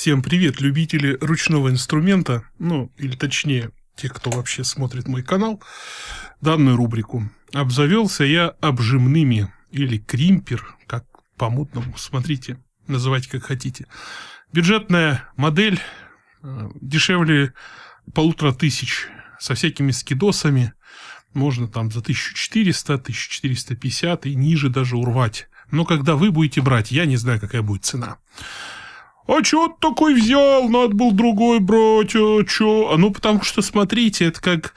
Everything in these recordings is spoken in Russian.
Всем привет, любители ручного инструмента, ну, или точнее, те, кто вообще смотрит мой канал, данную рубрику. Обзавелся я обжимными, или кримпер, как по-мутному, смотрите, называйте как хотите. Бюджетная модель, э, дешевле полутора тысяч, со всякими скидосами, можно там за 1400, 1450 и ниже даже урвать. Но когда вы будете брать, я не знаю, какая будет цена. «А чё ты такой взял? Надо был другой брать, а чё?» «А Ну, потому что, смотрите, это как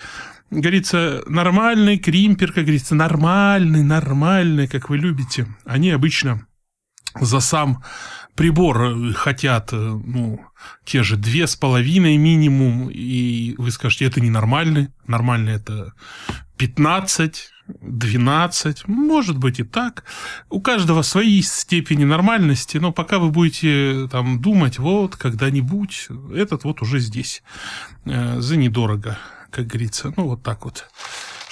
говорится, нормальный кримпер, как говорится, нормальный, нормальный, как вы любите. Они обычно за сам прибор э, хотят, э, ну, те же две с половиной минимум, и вы скажете, это ненормально, нормальный это 15, 12, может быть и так. У каждого свои степени нормальности, но пока вы будете там думать, вот, когда-нибудь, этот вот уже здесь, э, за недорого, как говорится. Ну, вот так вот.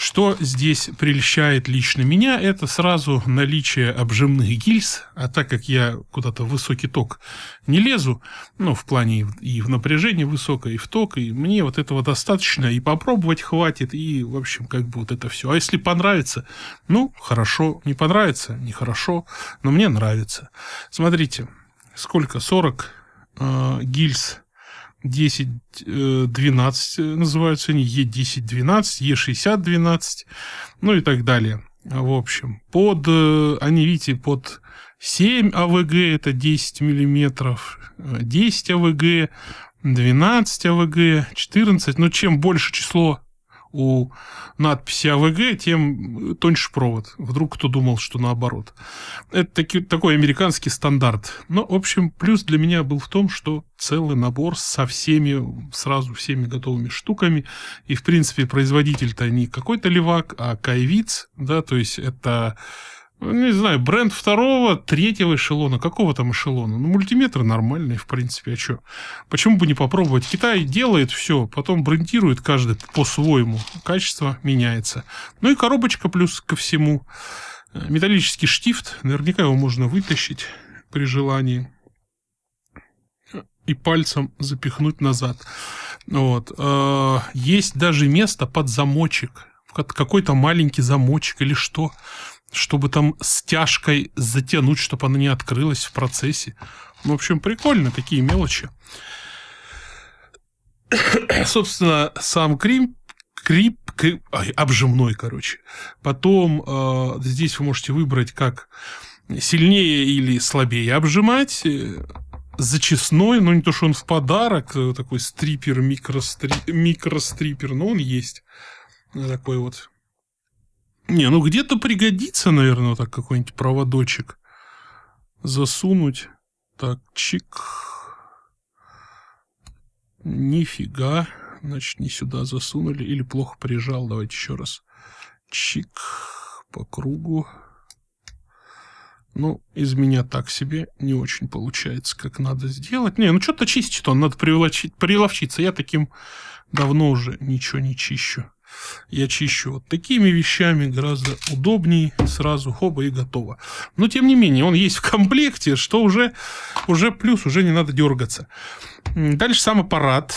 Что здесь прельщает лично меня, это сразу наличие обжимных гильз, а так как я куда-то в высокий ток не лезу, ну, в плане и в напряжение высокое, и в ток, и мне вот этого достаточно, и попробовать хватит, и, в общем, как бы вот это все. А если понравится, ну, хорошо, не понравится, нехорошо, но мне нравится. Смотрите, сколько? 40 э, гильз 10-12 э, э, называются они, Е10-12, Е60-12, ну и так далее. В общем, под, э, они, видите, под 7 АВГ это 10 миллиметров, 10 АВГ, 12 АВГ, 14, но чем больше число у надписи АВГ, тем тоньше провод. Вдруг кто думал, что наоборот. Это таки, такой американский стандарт. Но, в общем, плюс для меня был в том, что целый набор со всеми, сразу всеми готовыми штуками. И, в принципе, производитель-то не какой-то левак, а кайвиц, да, то есть это не знаю, бренд второго, третьего эшелона, какого там эшелона? Ну, мультиметры нормальные, в принципе, а что? Почему бы не попробовать? Китай делает все, потом брендирует каждый по-своему, качество меняется. Ну и коробочка плюс ко всему. Металлический штифт, наверняка его можно вытащить при желании и пальцем запихнуть назад. Вот. А, есть даже место под замочек, какой-то маленький замочек или что чтобы там стяжкой затянуть, чтобы она не открылась в процессе. в общем, прикольно, такие мелочи. Собственно, сам крем, крип, крип ай, обжимной, короче. Потом э, здесь вы можете выбрать, как сильнее или слабее обжимать. Э, Зачесной, но ну, не то, что он в подарок, э, такой стрипер, микростри... микрострипер, но он есть. Такой вот не, ну где-то пригодится, наверное, так какой-нибудь проводочек засунуть. Так, чик. Нифига. Значит, не сюда засунули или плохо прижал. Давайте еще раз. Чик по кругу. Ну, из меня так себе не очень получается, как надо сделать. Не, ну что-то чистит он, надо приловчиться. Я таким давно уже ничего не чищу я чищу вот такими вещами, гораздо удобнее, сразу хоба и готово. Но тем не менее, он есть в комплекте, что уже, уже плюс, уже не надо дергаться. Дальше сам аппарат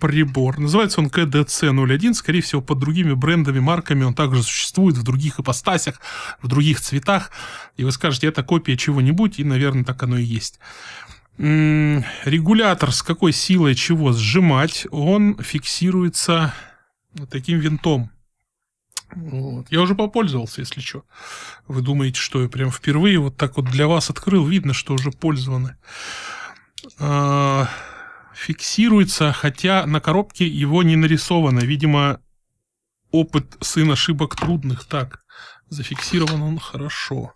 прибор. Называется он КДЦ-01. Скорее всего, под другими брендами, марками он также существует в других ипостасях, в других цветах. И вы скажете, это копия чего-нибудь, и, наверное, так оно и есть. регулятор, с какой силой чего сжимать, он фиксируется таким винтом. Вот. Я уже попользовался, если что. Вы думаете, что я прям впервые вот так вот для вас открыл. Видно, что уже пользованы. А, фиксируется, хотя на коробке его не нарисовано. Видимо, опыт сын ошибок трудных. Так, зафиксирован он хорошо.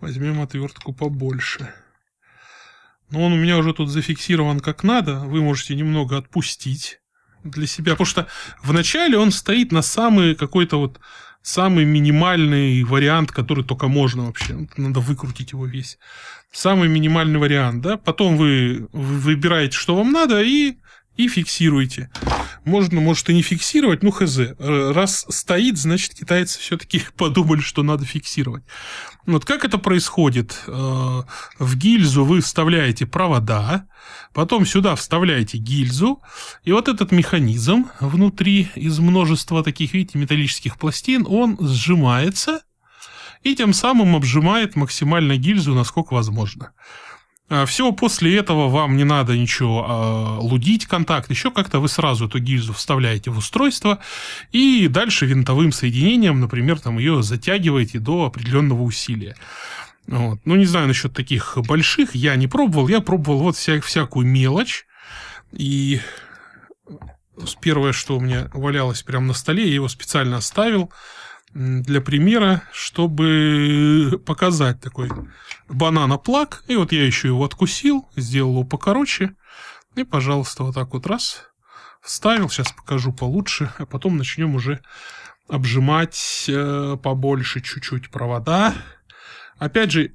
Возьмем отвертку побольше. Но он у меня уже тут зафиксирован как надо. Вы можете немного отпустить для себя. Потому что вначале он стоит на самый какой-то вот самый минимальный вариант, который только можно вообще. Надо выкрутить его весь. Самый минимальный вариант, да. Потом вы выбираете, что вам надо, и и фиксируйте. Можно, может, и не фиксировать, ну хз. Э, раз стоит, значит, китайцы все-таки подумали, что надо фиксировать. Вот как это происходит? Э, в гильзу вы вставляете провода, потом сюда вставляете гильзу, и вот этот механизм внутри из множества таких, видите, металлических пластин, он сжимается, и тем самым обжимает максимально гильзу, насколько возможно. А, Все, после этого вам не надо ничего э, лудить, контакт, еще как-то вы сразу эту гильзу вставляете в устройство и дальше винтовым соединением, например, там ее затягиваете до определенного усилия. Вот. Ну, не знаю насчет таких больших, я не пробовал, я пробовал вот вся, всякую мелочь, и первое, что у меня валялось прямо на столе, я его специально оставил, для примера, чтобы показать такой бананоплак. И вот я еще его откусил, сделал его покороче. И, пожалуйста, вот так вот раз вставил. Сейчас покажу получше, а потом начнем уже обжимать э, побольше чуть-чуть провода. Опять же,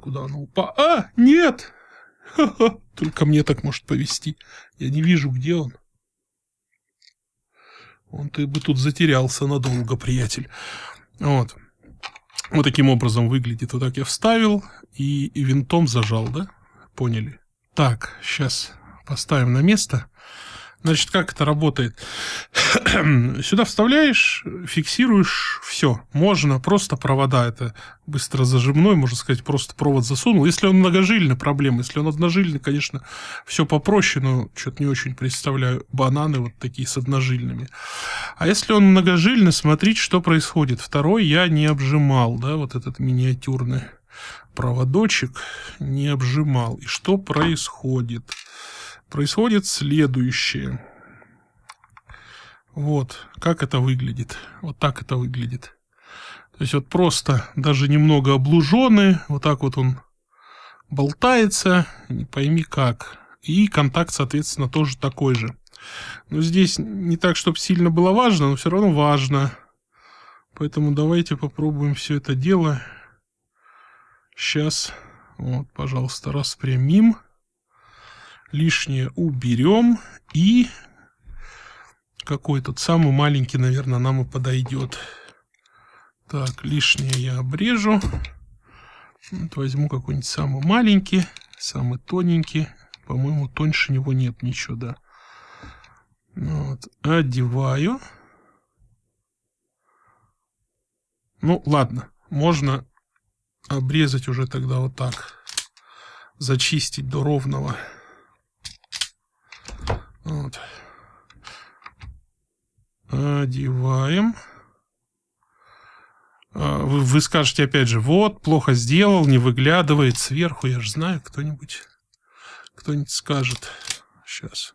куда она упала? А, нет! Ха -ха. Только мне так может повести. Я не вижу, где он. Он ты бы тут затерялся надолго, приятель. Вот. Вот таким образом выглядит. Вот так я вставил и, и винтом зажал, да? Поняли? Так, сейчас поставим на место. Значит, как это работает? Сюда вставляешь, фиксируешь, все. Можно просто провода, это быстро зажимной, можно сказать, просто провод засунул. Если он многожильный, проблема. Если он одножильный, конечно, все попроще, но что-то не очень представляю. Бананы вот такие с одножильными. А если он многожильный, смотрите, что происходит. Второй я не обжимал, да, вот этот миниатюрный проводочек не обжимал. И что происходит? происходит следующее. Вот, как это выглядит. Вот так это выглядит. То есть вот просто даже немного облуженный, вот так вот он болтается, не пойми как. И контакт, соответственно, тоже такой же. Но здесь не так, чтобы сильно было важно, но все равно важно. Поэтому давайте попробуем все это дело. Сейчас, вот, пожалуйста, распрямим лишнее уберем и какой тот самый маленький, наверное, нам и подойдет. Так, лишнее я обрежу. Вот возьму какой-нибудь самый маленький, самый тоненький. По-моему, тоньше него нет ничего, да. Вот, одеваю. Ну, ладно, можно обрезать уже тогда вот так. Зачистить до ровного. Вот. Одеваем. А, вы, вы скажете опять же, вот, плохо сделал, не выглядывает сверху. Я же знаю, кто-нибудь кто-нибудь скажет. Сейчас.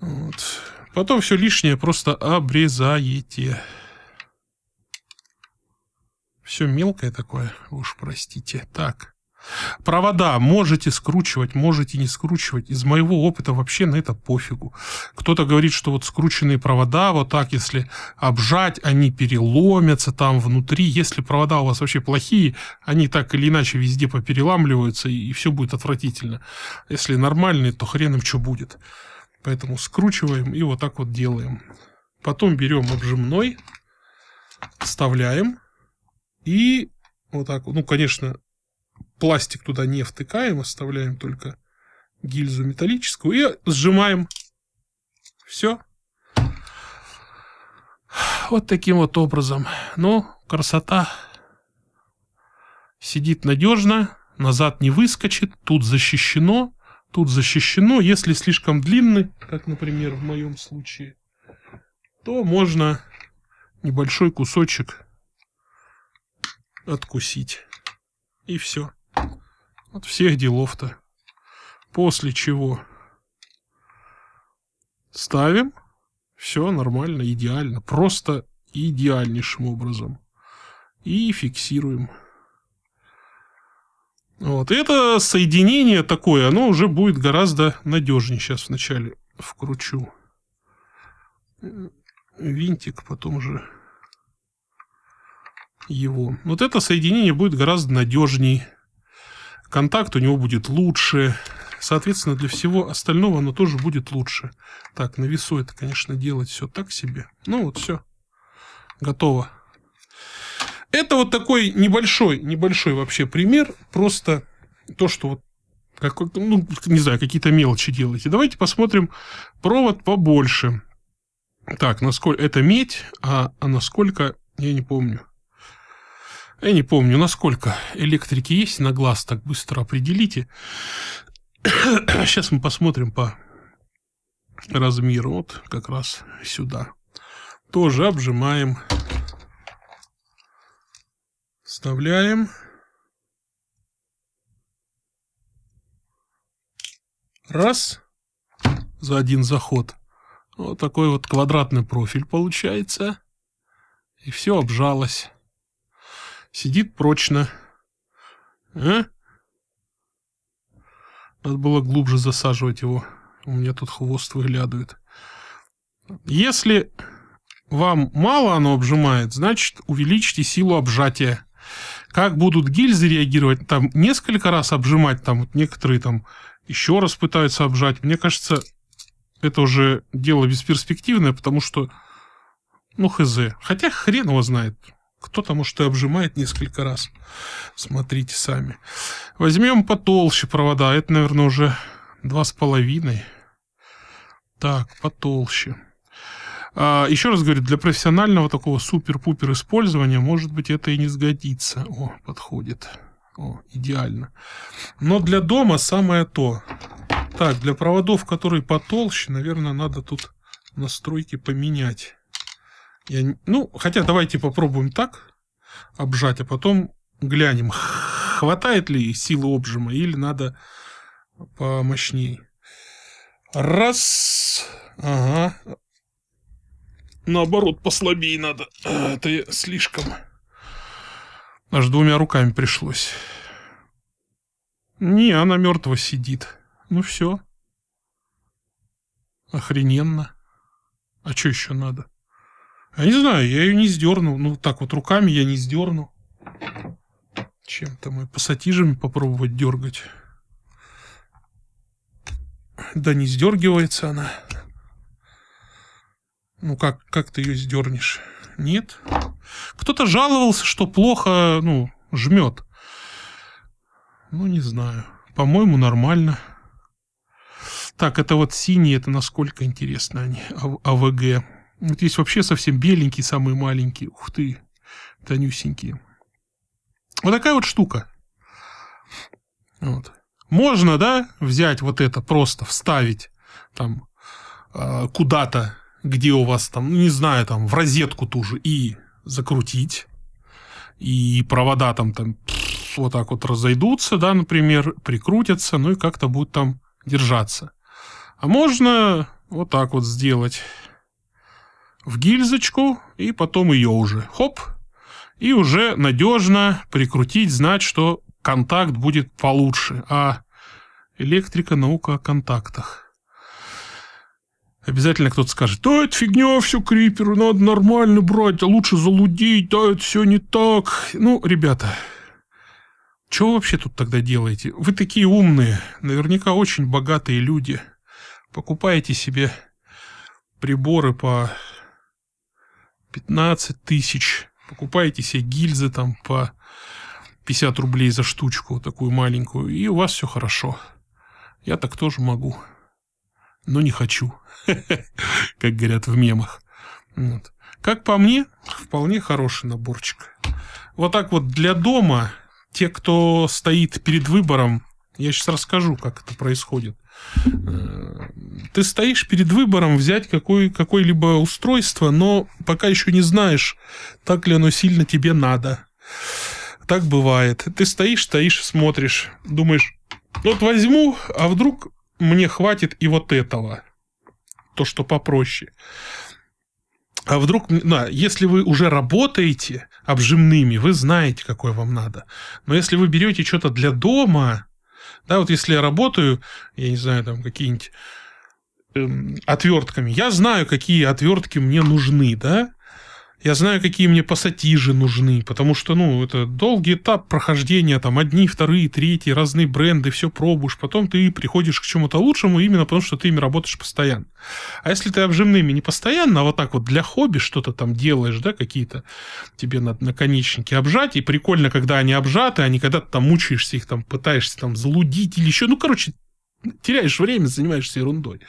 Вот. Потом все лишнее просто обрезаете. Все мелкое такое, уж простите. Так. Провода можете скручивать, можете не скручивать. Из моего опыта вообще на это пофигу. Кто-то говорит, что вот скрученные провода, вот так, если обжать, они переломятся там внутри. Если провода у вас вообще плохие, они так или иначе везде попереламливаются, и, и все будет отвратительно. Если нормальные, то хрен им что будет. Поэтому скручиваем и вот так вот делаем. Потом берем обжимной, вставляем и вот так, ну, конечно, пластик туда не втыкаем, оставляем только гильзу металлическую и сжимаем. Все. Вот таким вот образом. Ну, красота. Сидит надежно, назад не выскочит, тут защищено, тут защищено. Если слишком длинный, как, например, в моем случае, то можно небольшой кусочек откусить. И все. От всех делов-то. После чего? Ставим. Все нормально, идеально. Просто идеальнейшим образом. И фиксируем. Вот. И это соединение такое, оно уже будет гораздо надежнее. Сейчас вначале вкручу винтик, потом же его. Вот это соединение будет гораздо надежнее контакт у него будет лучше. Соответственно, для всего остального оно тоже будет лучше. Так, на весу это, конечно, делать все так себе. Ну вот, все. Готово. Это вот такой небольшой, небольшой вообще пример. Просто то, что вот как, ну, не знаю, какие-то мелочи делаете. Давайте посмотрим провод побольше. Так, насколько это медь, а, а насколько, я не помню. Я не помню, насколько электрики есть на глаз, так быстро определите. Сейчас мы посмотрим по размеру. Вот как раз сюда. Тоже обжимаем. Вставляем. Раз. За один заход. Вот такой вот квадратный профиль получается. И все обжалось. Сидит прочно. А? Надо было глубже засаживать его. У меня тут хвост выглядывает. Если вам мало оно обжимает, значит увеличьте силу обжатия. Как будут гильзы реагировать, там несколько раз обжимать, там вот некоторые там еще раз пытаются обжать. Мне кажется, это уже дело бесперспективное, потому что, ну, хз. Хотя хрен его знает. Кто там уж и обжимает несколько раз. Смотрите сами. Возьмем потолще провода. Это, наверное, уже два с половиной. Так, потолще. А, еще раз говорю, для профессионального такого супер-пупер использования, может быть, это и не сгодится. О, подходит. О, идеально. Но для дома самое то. Так, для проводов, которые потолще, наверное, надо тут настройки поменять. Я, ну, хотя давайте попробуем так обжать, а потом глянем, хватает ли силы обжима или надо помощней. Раз. Ага. Наоборот, послабее надо. А, это слишком. Аж двумя руками пришлось. Не, она мертва сидит. Ну все. Охрененно. А что еще надо? Я не знаю, я ее не сдерну. Ну, так вот руками я не сдерну. Чем-то мы пассатижами попробовать дергать. Да не сдергивается она. Ну как, как ты ее сдернешь? Нет. Кто-то жаловался, что плохо, ну, жмет. Ну, не знаю. По-моему, нормально. Так, это вот синие, это насколько интересно они, АВГ. А вот есть вообще совсем беленькие, самые маленькие. Ух ты, тонюсенькие. Вот такая вот штука. Вот. Можно, да, взять вот это, просто вставить там а, куда-то, где у вас там, ну, не знаю, там, в розетку ту же, и закрутить. И провода там, там вот так вот разойдутся, да, например, прикрутятся, ну и как-то будут там держаться. А можно вот так вот сделать в гильзочку и потом ее уже, хоп, и уже надежно прикрутить, знать, что контакт будет получше. А электрика – наука о контактах. Обязательно кто-то скажет, да это фигня, все криперу, надо нормально брать, а лучше залудить, да это все не так. Ну, ребята, что вы вообще тут тогда делаете? Вы такие умные, наверняка очень богатые люди. Покупаете себе приборы по 15 тысяч. Покупаете себе гильзы там по 50 рублей за штучку, такую маленькую, и у вас все хорошо. Я так тоже могу. Но не хочу, как говорят в мемах. Вот. Как по мне, вполне хороший наборчик. Вот так вот для дома, те, кто стоит перед выбором, я сейчас расскажу, как это происходит. Э, ты стоишь перед выбором взять какой, какое-либо устройство, но пока еще не знаешь, так ли оно сильно тебе надо. Так бывает. Ты стоишь, стоишь, смотришь, думаешь, вот возьму, а вдруг мне хватит и вот этого, то, что попроще. А вдруг, да, если вы уже работаете обжимными, вы знаете, какое вам надо. Но если вы берете что-то для дома, да, вот если я работаю, я не знаю, там какие-нибудь эм, отвертками, я знаю, какие отвертки мне нужны, да, я знаю, какие мне пассатижи нужны, потому что, ну, это долгий этап прохождения, там, одни, вторые, третьи, разные бренды, все пробуешь, потом ты приходишь к чему-то лучшему именно потому, что ты ими работаешь постоянно. А если ты обжимными не постоянно, а вот так вот для хобби что-то там делаешь, да, какие-то тебе надо наконечники обжать, и прикольно, когда они обжаты, а не когда ты там мучаешься их, там, пытаешься там залудить или еще, ну, короче, теряешь время, занимаешься ерундой.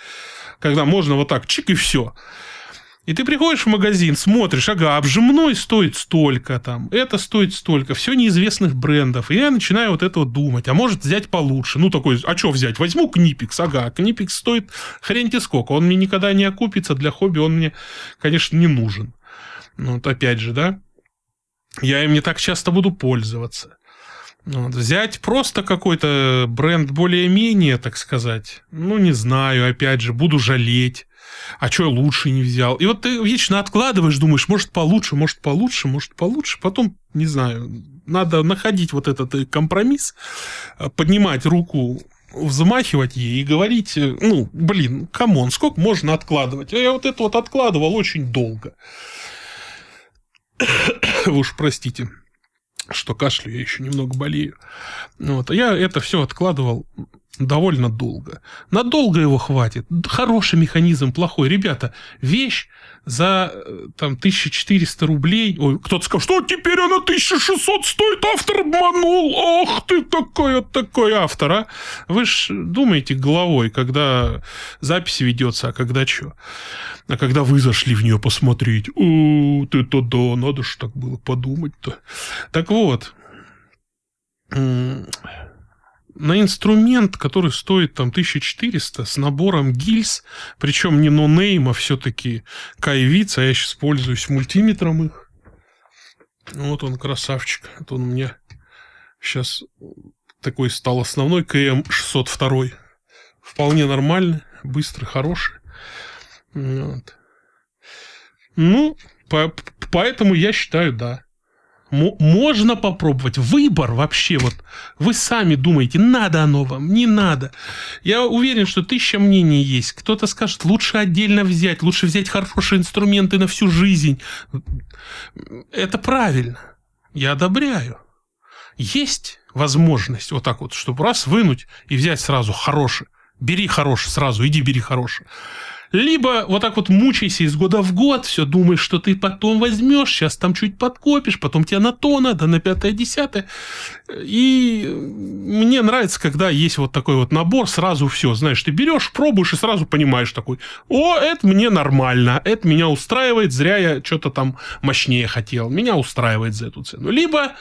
Когда можно вот так, чик, и все. И ты приходишь в магазин, смотришь, ага, обжимной стоит столько, там, это стоит столько, все неизвестных брендов. И я начинаю вот этого думать, а может взять получше. Ну, такой, а что взять? Возьму Книпикс, ага, Книпикс стоит хрен тебе сколько. Он мне никогда не окупится, для хобби он мне, конечно, не нужен. Ну, вот опять же, да, я им не так часто буду пользоваться. Ну, вот. Взять просто какой-то бренд более-менее, так сказать, ну, не знаю, опять же, буду жалеть а что лучше не взял. И вот ты вечно откладываешь, думаешь, может получше, может получше, может получше. Потом, не знаю, надо находить вот этот э, компромисс, э, поднимать руку взмахивать ей и говорить, э, ну, блин, камон, сколько можно откладывать? А я вот это вот откладывал очень долго. Вы уж простите, что кашлю, я еще немного болею. Вот, а я это все откладывал довольно долго. Надолго его хватит. Хороший механизм, плохой. Ребята, вещь за э, там 1400 рублей. Ой, кто-то сказал, что теперь она 1600 стоит, автор обманул. Ах ты такой, вот такой автор, а. Вы ж думаете головой, когда запись ведется, а когда что. А когда вы зашли в нее посмотреть, у ты-то да, надо же так было подумать-то. Так вот, на инструмент, который стоит там 1400 с набором гильз, причем не нонейм, а все-таки кайвиц, а я сейчас пользуюсь мультиметром их. Вот он, красавчик. Это он у меня сейчас такой стал основной КМ-602. Вполне нормальный, быстрый, хороший. Вот. Ну, по поэтому я считаю, да можно попробовать. Выбор вообще вот. Вы сами думаете, надо оно вам, не надо. Я уверен, что тысяча мнений есть. Кто-то скажет, лучше отдельно взять, лучше взять хорошие инструменты на всю жизнь. Это правильно. Я одобряю. Есть возможность вот так вот, чтобы раз вынуть и взять сразу хороший. Бери хороший сразу, иди бери хороший. Либо вот так вот мучайся из года в год, все думаешь, что ты потом возьмешь, сейчас там чуть подкопишь, потом тебе на то надо, на пятое-десятое. И мне нравится, когда есть вот такой вот набор, сразу все, знаешь, ты берешь, пробуешь и сразу понимаешь такой, о, это мне нормально, это меня устраивает, зря я что-то там мощнее хотел, меня устраивает за эту цену. Либо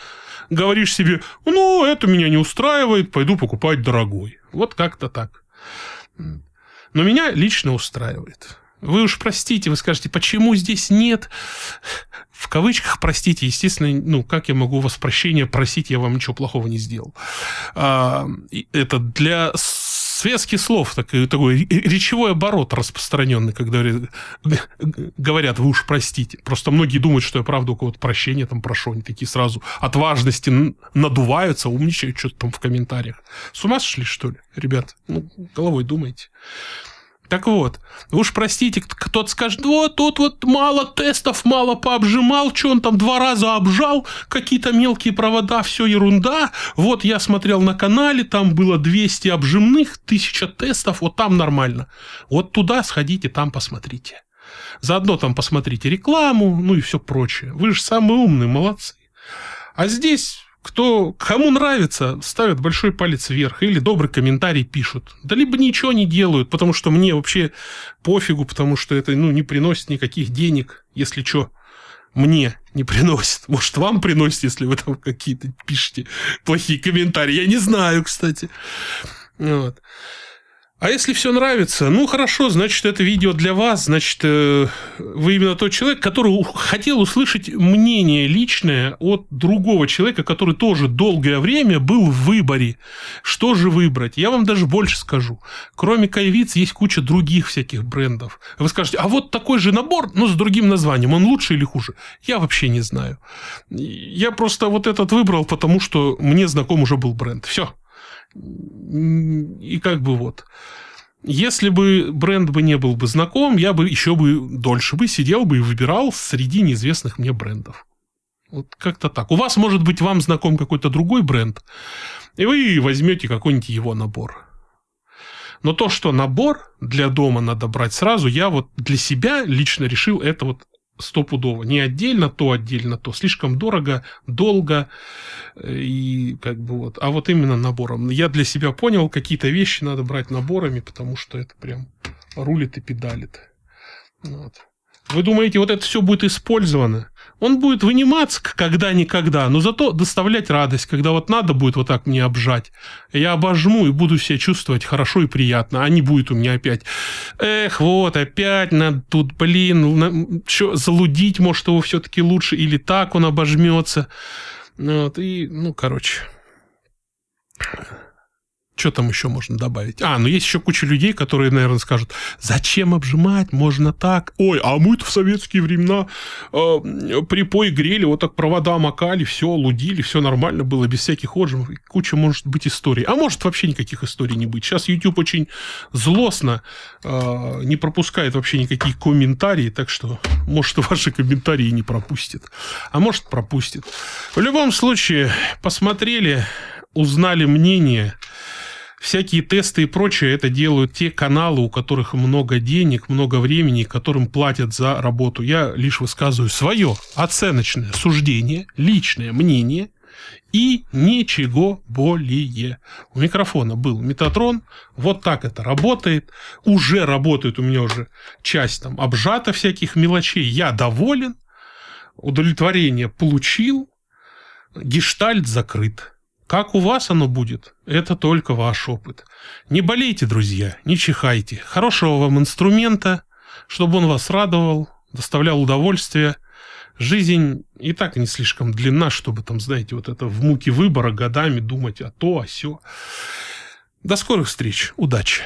говоришь себе, ну, это меня не устраивает, пойду покупать дорогой. Вот как-то так. Но меня лично устраивает. Вы уж простите, вы скажете, почему здесь нет? В кавычках простите, естественно, ну, как я могу вас прощения просить, я вам ничего плохого не сделал. А, это для связки слов, так, такой речевой оборот распространенный, когда говорят, вы уж простите. Просто многие думают, что я правда у кого-то прощения там прошу, они такие сразу от важности надуваются, умничают что-то там в комментариях. С ума сошли, что ли, ребят? Ну, головой думайте. Так вот, уж простите, кто-то скажет, вот тут вот мало тестов, мало пообжимал, что он там два раза обжал, какие-то мелкие провода, все ерунда. Вот я смотрел на канале, там было 200 обжимных, 1000 тестов, вот там нормально. Вот туда сходите, там посмотрите. Заодно там посмотрите рекламу, ну и все прочее. Вы же самые умные, молодцы. А здесь кто кому нравится, ставят большой палец вверх или добрый комментарий пишут. Да либо ничего не делают, потому что мне вообще пофигу, потому что это ну, не приносит никаких денег, если что, мне не приносит. Может, вам приносит, если вы там какие-то пишете плохие комментарии. Я не знаю, кстати. Вот. А если все нравится, ну хорошо, значит, это видео для вас, значит, э, вы именно тот человек, который хотел услышать мнение личное от другого человека, который тоже долгое время был в выборе. Что же выбрать? Я вам даже больше скажу. Кроме Кайвиц есть куча других всяких брендов. Вы скажете, а вот такой же набор, но с другим названием. Он лучше или хуже? Я вообще не знаю. Я просто вот этот выбрал, потому что мне знаком уже был бренд. Все. И как бы вот. Если бы бренд бы не был бы знаком, я бы еще бы дольше бы сидел бы и выбирал среди неизвестных мне брендов. Вот как-то так. У вас, может быть, вам знаком какой-то другой бренд, и вы возьмете какой-нибудь его набор. Но то, что набор для дома надо брать сразу, я вот для себя лично решил это вот стопудово. Не отдельно то, отдельно то. Слишком дорого, долго э, и как бы вот. А вот именно набором. Я для себя понял, какие-то вещи надо брать наборами, потому что это прям рулит и педалит. Вот. Вы думаете, вот это все будет использовано? Он будет выниматься когда-никогда, но зато доставлять радость, когда вот надо будет вот так мне обжать. Я обожму и буду себя чувствовать хорошо и приятно, а не будет у меня опять. Эх, вот опять надо тут, блин, на, чё, залудить, может, его все-таки лучше, или так он обожмется. Вот, и, ну, короче. Что там еще можно добавить? А, ну есть еще куча людей, которые, наверное, скажут, зачем обжимать, можно так. Ой, а мы-то в советские времена э, припой грели, вот так провода макали, все, лудили, все нормально было, без всяких отжимов. Куча может быть историй. А может вообще никаких историй не быть. Сейчас YouTube очень злостно э, не пропускает вообще никакие комментарии, так что, может, ваши комментарии не пропустит. А может, пропустит. В любом случае, посмотрели, узнали мнение. Всякие тесты и прочее это делают те каналы, у которых много денег, много времени, которым платят за работу. Я лишь высказываю свое оценочное суждение, личное мнение и ничего более. У микрофона был Метатрон. Вот так это работает. Уже работает у меня уже часть там обжата всяких мелочей. Я доволен. Удовлетворение получил. Гештальт закрыт. Как у вас оно будет, это только ваш опыт. Не болейте, друзья, не чихайте. Хорошего вам инструмента, чтобы он вас радовал, доставлял удовольствие. Жизнь и так не слишком длинна, чтобы там, знаете, вот это в муке выбора годами думать о то, о сё. До скорых встреч. Удачи.